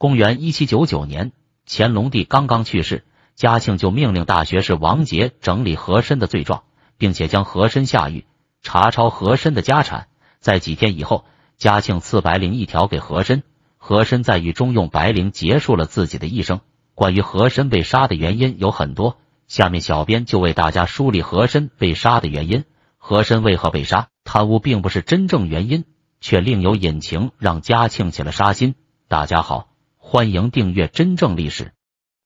公元一七九九年，乾隆帝刚刚去世，嘉庆就命令大学士王杰整理和珅的罪状，并且将和珅下狱，查抄和珅的家产。在几天以后，嘉庆赐白绫一条给和珅，和珅在狱中用白绫结束了自己的一生。关于和珅被杀的原因有很多，下面小编就为大家梳理和珅被杀的原因。和珅为何被杀？贪污并不是真正原因，却另有隐情，让嘉庆起了杀心。大家好。欢迎订阅《真正历史》。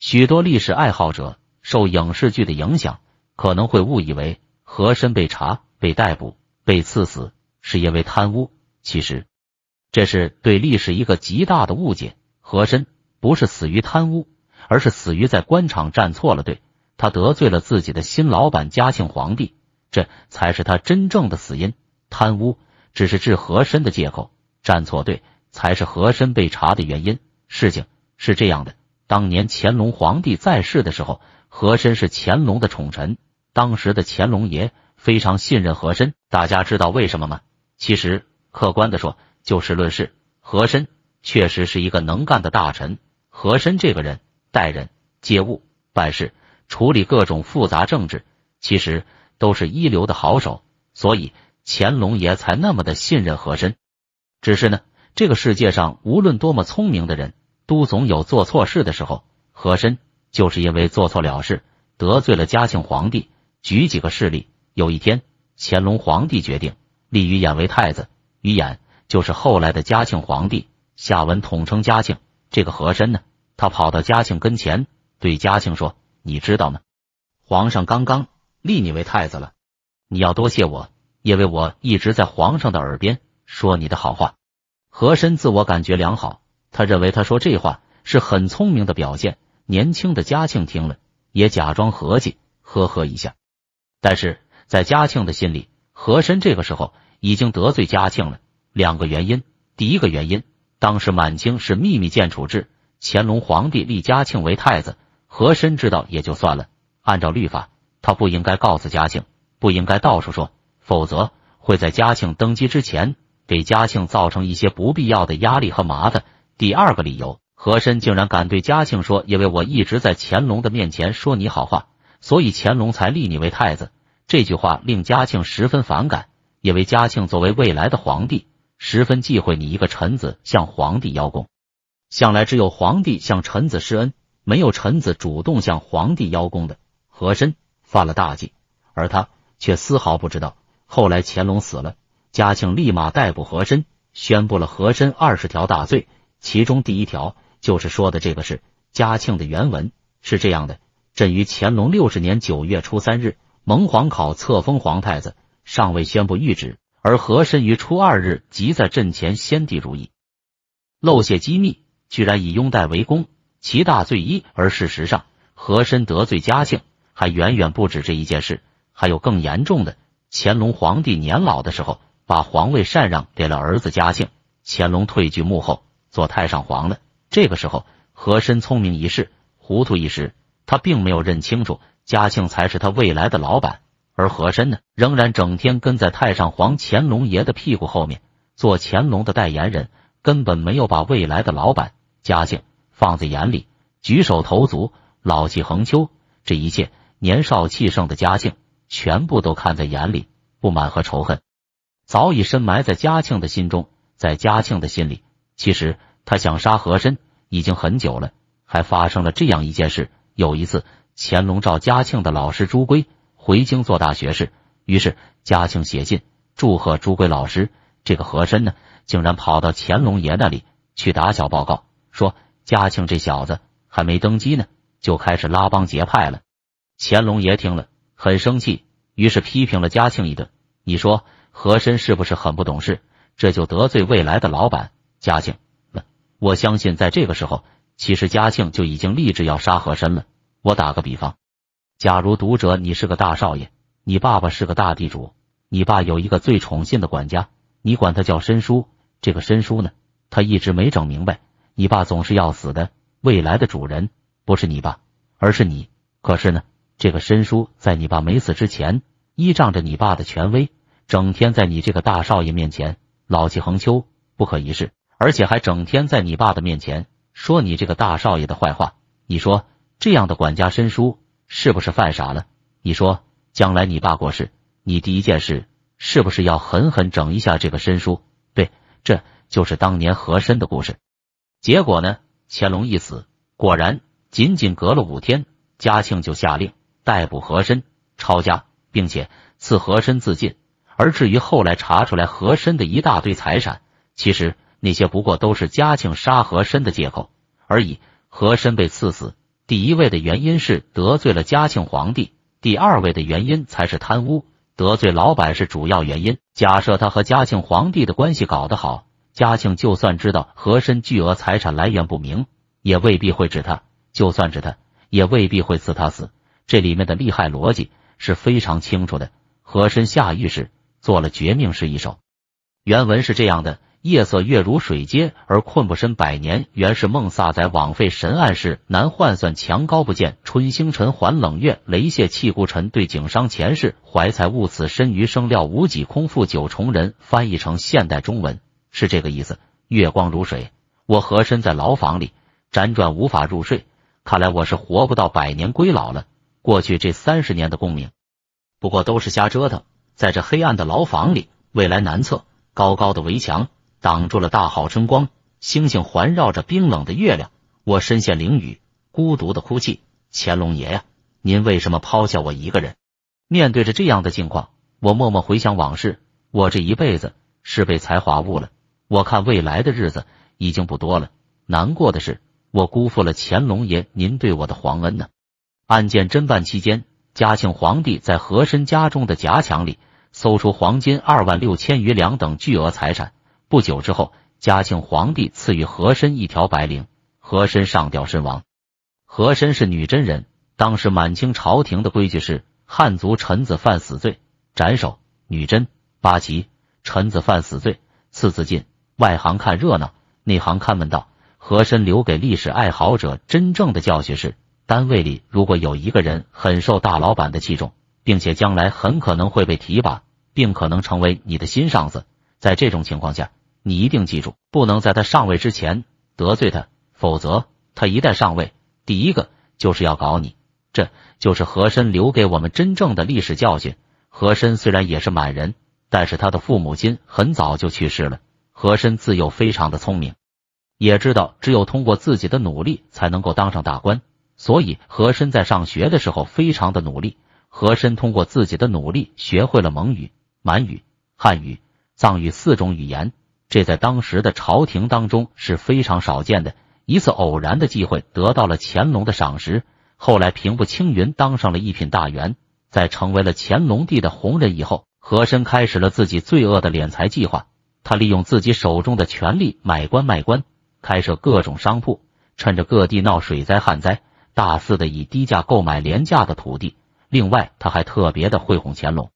许多历史爱好者受影视剧的影响，可能会误以为和珅被查、被逮捕、被赐死是因为贪污。其实，这是对历史一个极大的误解。和珅不是死于贪污，而是死于在官场站错了队。他得罪了自己的新老板嘉庆皇帝，这才是他真正的死因。贪污只是治和珅的借口，站错队才是和珅被查的原因。事情是这样的，当年乾隆皇帝在世的时候，和珅是乾隆的宠臣。当时的乾隆爷非常信任和珅，大家知道为什么吗？其实客观的说，就事论事，和珅确实是一个能干的大臣。和珅这个人待人接物、办事、处理各种复杂政治，其实都是一流的好手，所以乾隆爷才那么的信任和珅。只是呢，这个世界上无论多么聪明的人，都总有做错事的时候，和珅就是因为做错了事，得罪了嘉庆皇帝。举几个事例：有一天，乾隆皇帝决定立于衍为太子，于衍就是后来的嘉庆皇帝。下文统称嘉庆。这个和珅呢，他跑到嘉庆跟前，对嘉庆说：“你知道吗？皇上刚刚立你为太子了，你要多谢我，因为我一直在皇上的耳边说你的好话。”和珅自我感觉良好。他认为他说这话是很聪明的表现。年轻的嘉庆听了，也假装合计，呵呵一下。但是在嘉庆的心里，和珅这个时候已经得罪嘉庆了。两个原因：第一个原因，当时满清是秘密建储制，乾隆皇帝立嘉庆为太子，和珅知道也就算了。按照律法，他不应该告诉嘉庆，不应该到处说，否则会在嘉庆登基之前给嘉庆造成一些不必要的压力和麻烦。第二个理由，和珅竟然敢对嘉庆说：“因为我一直在乾隆的面前说你好话，所以乾隆才立你为太子。”这句话令嘉庆十分反感，因为嘉庆作为未来的皇帝，十分忌讳你一个臣子向皇帝邀功。向来只有皇帝向臣子施恩，没有臣子主动向皇帝邀功的。和珅犯了大忌，而他却丝毫不知道。后来乾隆死了，嘉庆立马逮捕和珅，宣布了和珅二十条大罪。其中第一条就是说的这个事。嘉庆的原文是这样的：朕于乾隆六十年九月初三日蒙皇考册封皇太子，尚未宣布谕旨，而和珅于初二日即在朕前先帝如意，漏泄机密，居然以拥戴为功，其大罪一。而事实上，和珅得罪嘉庆还远远不止这一件事，还有更严重的。乾隆皇帝年老的时候，把皇位禅让给了儿子嘉庆，乾隆退居幕后。做太上皇了。这个时候，和珅聪明一世，糊涂一时。他并没有认清楚，嘉庆才是他未来的老板。而和珅呢，仍然整天跟在太上皇乾隆爷的屁股后面，做乾隆的代言人，根本没有把未来的老板嘉庆放在眼里。举手投足，老气横秋。这一切，年少气盛的嘉庆全部都看在眼里，不满和仇恨早已深埋在嘉庆的心中。在嘉庆的心里。其实他想杀和珅已经很久了，还发生了这样一件事。有一次，乾隆召嘉庆的老师朱圭回京做大学士，于是嘉庆写信祝贺朱圭老师。这个和珅呢，竟然跑到乾隆爷那里去打小报告，说嘉庆这小子还没登基呢，就开始拉帮结派了。乾隆爷听了很生气，于是批评了嘉庆一顿。你说和珅是不是很不懂事？这就得罪未来的老板。嘉庆，那我相信，在这个时候，其实嘉庆就已经立志要杀和珅了。我打个比方，假如读者你是个大少爷，你爸爸是个大地主，你爸有一个最宠信的管家，你管他叫申叔。这个申叔呢，他一直没整明白，你爸总是要死的，未来的主人不是你爸，而是你。可是呢，这个申叔在你爸没死之前，依仗着你爸的权威，整天在你这个大少爷面前老气横秋，不可一世。而且还整天在你爸的面前说你这个大少爷的坏话，你说这样的管家申叔是不是犯傻了？你说将来你爸过世，你第一件事是不是要狠狠整一下这个申叔？对，这就是当年和珅的故事。结果呢，乾隆一死，果然仅仅隔了五天，嘉庆就下令逮捕和珅，抄家，并且赐和珅自尽。而至于后来查出来和珅的一大堆财产，其实。那些不过都是嘉庆杀和珅的借口而已。和珅被赐死，第一位的原因是得罪了嘉庆皇帝，第二位的原因才是贪污，得罪老板是主要原因。假设他和嘉庆皇帝的关系搞得好，嘉庆就算知道和珅巨额财产来源不明，也未必会指他；就算指他，也未必会赐他死。这里面的利害逻辑是非常清楚的。和珅下狱时做了绝命诗一首，原文是这样的。夜色月如水，阶而困不深。百年原是梦，撒在枉费神。暗事难换算，墙高不见春星沉。还冷月雷泄气，故尘对景伤前世。怀才误此身，余生料无几，空负九重人。翻译成现代中文是这个意思：月光如水，我和身在牢房里，辗转无法入睡。看来我是活不到百年归老了。过去这三十年的功名，不过都是瞎折腾。在这黑暗的牢房里，未来难测。高高的围墙。挡住了大好春光，星星环绕着冰冷的月亮，我身陷囹圄，孤独的哭泣。乾隆爷呀，您为什么抛下我一个人？面对着这样的境况，我默默回想往事，我这一辈子是被才华误了。我看未来的日子已经不多了，难过的是我辜负了乾隆爷您对我的皇恩呢。案件侦办期间，嘉庆皇帝在和珅家中的夹墙里搜出黄金二万六千余两等巨额财产。不久之后，嘉庆皇帝赐予和珅一条白绫，和珅上吊身亡。和珅是女真人，当时满清朝廷的规矩是：汉族臣子犯死罪斩首，女真、八旗臣子犯死罪赐自尽。外行看热闹，内行看门道。和珅留给历史爱好者真正的教训是：单位里如果有一个人很受大老板的器重，并且将来很可能会被提拔，并可能成为你的新上司，在这种情况下。你一定记住，不能在他上位之前得罪他，否则他一旦上位，第一个就是要搞你。这就是和珅留给我们真正的历史教训。和珅虽然也是满人，但是他的父母亲很早就去世了。和珅自幼非常的聪明，也知道只有通过自己的努力才能够当上大官，所以和珅在上学的时候非常的努力。和珅通过自己的努力学会了蒙语、满语、汉语、藏语四种语言。这在当时的朝廷当中是非常少见的一次偶然的机会，得到了乾隆的赏识。后来平步青云，当上了一品大员。在成为了乾隆帝的红人以后，和珅开始了自己罪恶的敛财计划。他利用自己手中的权力买官卖官，开设各种商铺，趁着各地闹水灾、旱灾，大肆的以低价购买廉价的土地。另外，他还特别的会哄乾隆。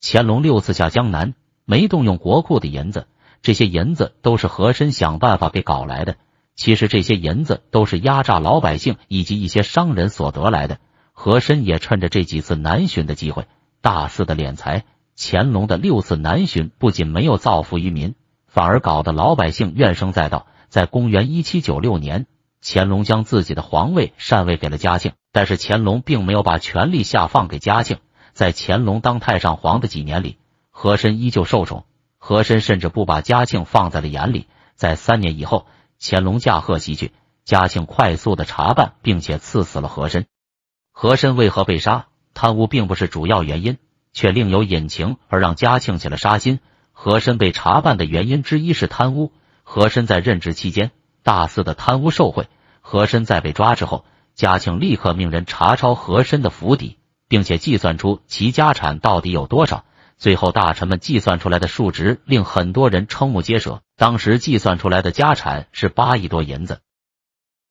乾隆六次下江南，没动用国库的银子。这些银子都是和珅想办法给搞来的。其实这些银子都是压榨老百姓以及一些商人所得来的。和珅也趁着这几次南巡的机会大肆的敛财。乾隆的六次南巡不仅没有造福于民，反而搞得老百姓怨声载道。在公元一七九六年，乾隆将自己的皇位禅位给了嘉庆，但是乾隆并没有把权力下放给嘉庆。在乾隆当太上皇的几年里，和珅依旧受宠。和珅甚至不把嘉庆放在了眼里，在三年以后，乾隆驾鹤西去，嘉庆快速的查办，并且赐死了和珅。和珅为何被杀？贪污并不是主要原因，却另有隐情，而让嘉庆起了杀心。和珅被查办的原因之一是贪污，和珅在任职期间大肆的贪污受贿。和珅在被抓之后，嘉庆立刻命人查抄和珅的府邸，并且计算出其家产到底有多少。最后，大臣们计算出来的数值令很多人瞠目结舌。当时计算出来的家产是八亿多银子，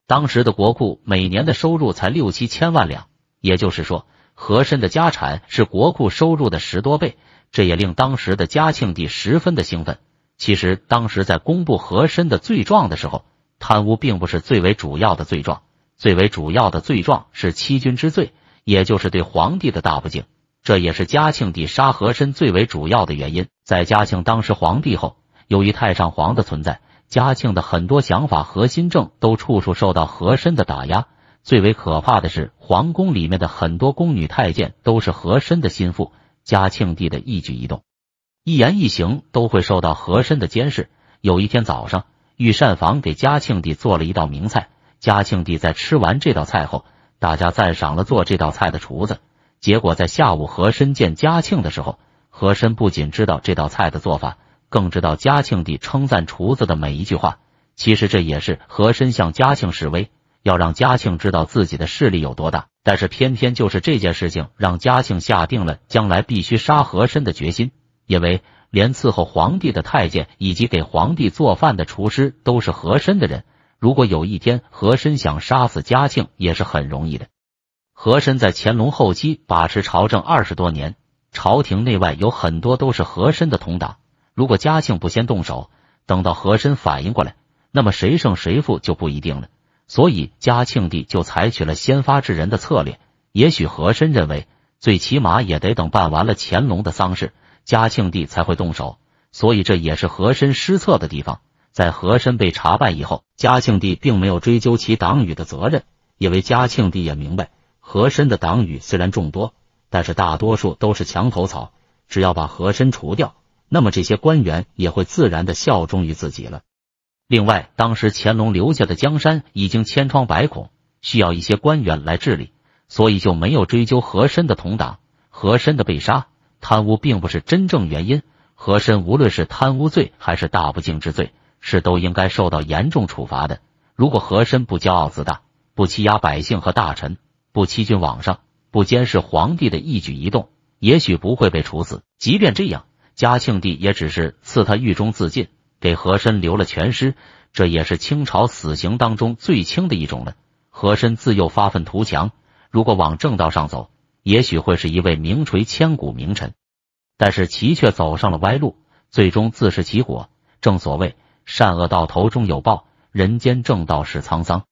当时的国库每年的收入才六七千万两，也就是说，和珅的家产是国库收入的十多倍。这也令当时的嘉庆帝十分的兴奋。其实，当时在公布和珅的罪状的时候，贪污并不是最为主要的罪状，最为主要的罪状是欺君之罪，也就是对皇帝的大不敬。这也是嘉庆帝杀和珅最为主要的原因。在嘉庆当时皇帝后，由于太上皇的存在，嘉庆的很多想法和新政都处处受到和珅的打压。最为可怕的是，皇宫里面的很多宫女太监都是和珅的心腹，嘉庆帝的一举一动、一言一行都会受到和珅的监视。有一天早上，御膳房给嘉庆帝做了一道名菜，嘉庆帝在吃完这道菜后，大家赞赏了做这道菜的厨子。结果在下午和珅见嘉庆的时候，和珅不仅知道这道菜的做法，更知道嘉庆帝称赞厨子的每一句话。其实这也是和珅向嘉庆示威，要让嘉庆知道自己的势力有多大。但是偏偏就是这件事情，让嘉庆下定了将来必须杀和珅的决心。因为连伺候皇帝的太监以及给皇帝做饭的厨师都是和珅的人，如果有一天和珅想杀死嘉庆，也是很容易的。和珅在乾隆后期把持朝政二十多年，朝廷内外有很多都是和珅的同党。如果嘉庆不先动手，等到和珅反应过来，那么谁胜谁负就不一定了。所以嘉庆帝就采取了先发制人的策略。也许和珅认为，最起码也得等办完了乾隆的丧事，嘉庆帝才会动手。所以这也是和珅失策的地方。在和珅被查办以后，嘉庆帝并没有追究其党羽的责任，因为嘉庆帝也明白。和珅的党羽虽然众多，但是大多数都是墙头草。只要把和珅除掉，那么这些官员也会自然的效忠于自己了。另外，当时乾隆留下的江山已经千疮百孔，需要一些官员来治理，所以就没有追究和珅的同党。和珅的被杀，贪污并不是真正原因。和珅无论是贪污罪还是大不敬之罪，是都应该受到严重处罚的。如果和珅不骄傲自大，不欺压百姓和大臣。不欺君罔上，不监视皇帝的一举一动，也许不会被处死。即便这样，嘉庆帝也只是赐他狱中自尽，给和珅留了全尸。这也是清朝死刑当中最轻的一种了。和珅自幼发愤图强，如果往正道上走，也许会是一位名垂千古名臣。但是其却走上了歪路，最终自食其果。正所谓善恶到头终有报，人间正道是沧桑。